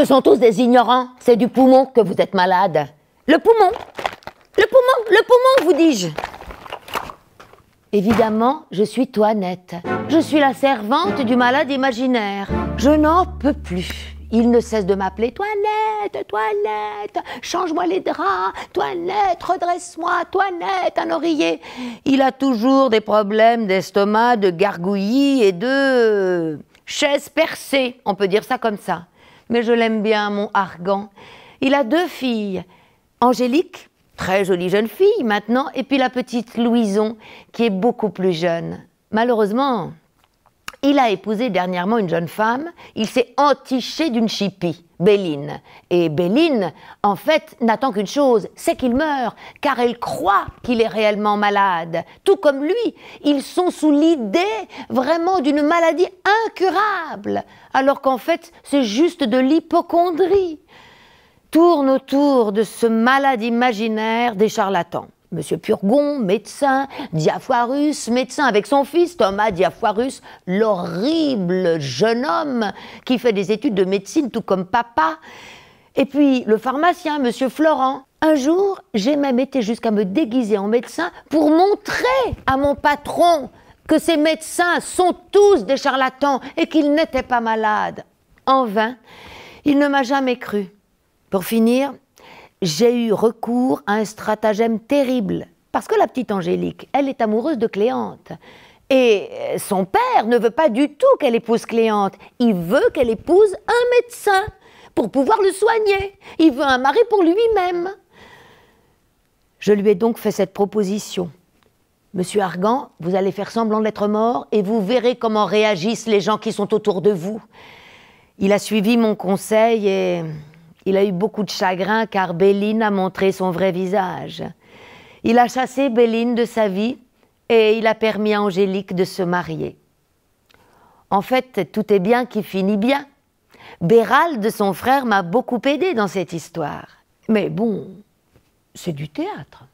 Ce sont tous des ignorants. C'est du poumon que vous êtes malade. Le poumon Le poumon Le poumon, vous dis-je Évidemment, je suis Toinette. Je suis la servante du malade imaginaire. Je n'en peux plus. Il ne cesse de m'appeler Toinette, Toinette, change-moi les draps, Toinette, redresse-moi, Toinette, un oreiller. Il a toujours des problèmes d'estomac, de gargouillis et de chaises percées, on peut dire ça comme ça mais je l'aime bien, mon Argan. Il a deux filles, Angélique, très jolie jeune fille maintenant, et puis la petite Louison, qui est beaucoup plus jeune. Malheureusement, il a épousé dernièrement une jeune femme, il s'est entiché d'une chipie. Béline. Et Béline, en fait, n'attend qu'une chose, c'est qu'il meure, car elle croit qu'il est réellement malade. Tout comme lui, ils sont sous l'idée vraiment d'une maladie incurable, alors qu'en fait, c'est juste de l'hypocondrie. Tourne autour de ce malade imaginaire des charlatans. Monsieur Purgon, médecin, Diafoirus, médecin, avec son fils Thomas Diafoirus, l'horrible jeune homme qui fait des études de médecine tout comme papa. Et puis le pharmacien, Monsieur Florent. Un jour, j'ai même été jusqu'à me déguiser en médecin pour montrer à mon patron que ces médecins sont tous des charlatans et qu'ils n'étaient pas malades. En vain, il ne m'a jamais cru. Pour finir, j'ai eu recours à un stratagème terrible. Parce que la petite Angélique, elle est amoureuse de Cléante. Et euh, son père ne veut pas du tout qu'elle épouse Cléante. Il veut qu'elle épouse un médecin pour pouvoir le soigner. Il veut un mari pour lui-même. Je lui ai donc fait cette proposition. Monsieur Argan, vous allez faire semblant d'être mort et vous verrez comment réagissent les gens qui sont autour de vous. Il a suivi mon conseil et il a eu beaucoup de chagrin car Béline a montré son vrai visage. Il a chassé Béline de sa vie et il a permis à Angélique de se marier. En fait, tout est bien qui finit bien. Bérald, son frère, m'a beaucoup aidé dans cette histoire. Mais bon, c'est du théâtre.